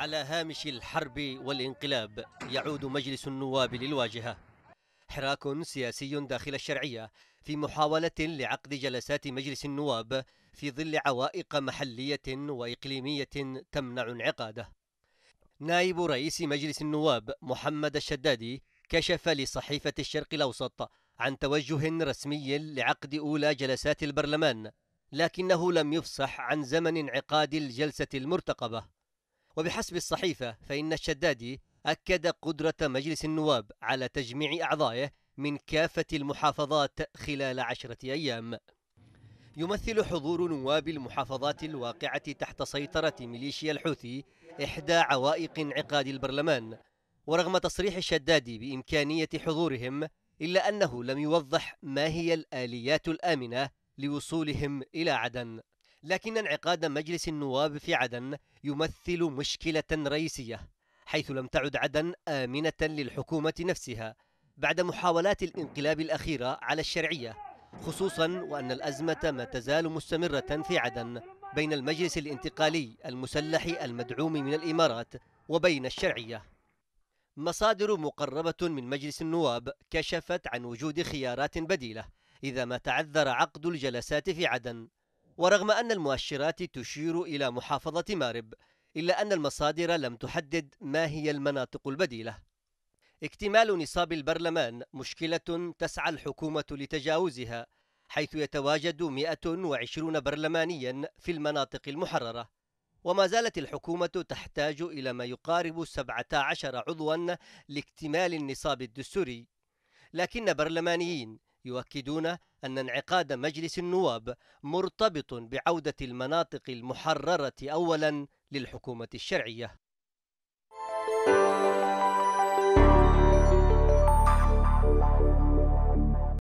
على هامش الحرب والانقلاب يعود مجلس النواب للواجهة حراك سياسي داخل الشرعية في محاولة لعقد جلسات مجلس النواب في ظل عوائق محلية وإقليمية تمنع انعقاده نائب رئيس مجلس النواب محمد الشدادي كشف لصحيفة الشرق الأوسط عن توجه رسمي لعقد أولى جلسات البرلمان لكنه لم يفصح عن زمن انعقاد الجلسة المرتقبة وبحسب الصحيفة فإن الشدادي أكد قدرة مجلس النواب على تجميع أعضائه من كافة المحافظات خلال عشرة أيام يمثل حضور نواب المحافظات الواقعة تحت سيطرة ميليشيا الحوثي إحدى عوائق انعقاد البرلمان ورغم تصريح الشدادي بإمكانية حضورهم إلا أنه لم يوضح ما هي الآليات الآمنة لوصولهم إلى عدن لكن انعقاد مجلس النواب في عدن يمثل مشكلة رئيسية حيث لم تعد عدن آمنة للحكومة نفسها بعد محاولات الانقلاب الأخيرة على الشرعية خصوصا وأن الأزمة ما تزال مستمرة في عدن بين المجلس الانتقالي المسلح المدعوم من الإمارات وبين الشرعية مصادر مقربة من مجلس النواب كشفت عن وجود خيارات بديلة إذا ما تعذر عقد الجلسات في عدن ورغم أن المؤشرات تشير إلى محافظة مارب إلا أن المصادر لم تحدد ما هي المناطق البديلة اكتمال نصاب البرلمان مشكلة تسعى الحكومة لتجاوزها حيث يتواجد 120 برلمانيا في المناطق المحررة وما زالت الحكومة تحتاج إلى ما يقارب 17 عضوا لاكتمال النصاب الدستوري لكن برلمانيين يؤكدون أن انعقاد مجلس النواب مرتبط بعودة المناطق المحررة أولا للحكومة الشرعية.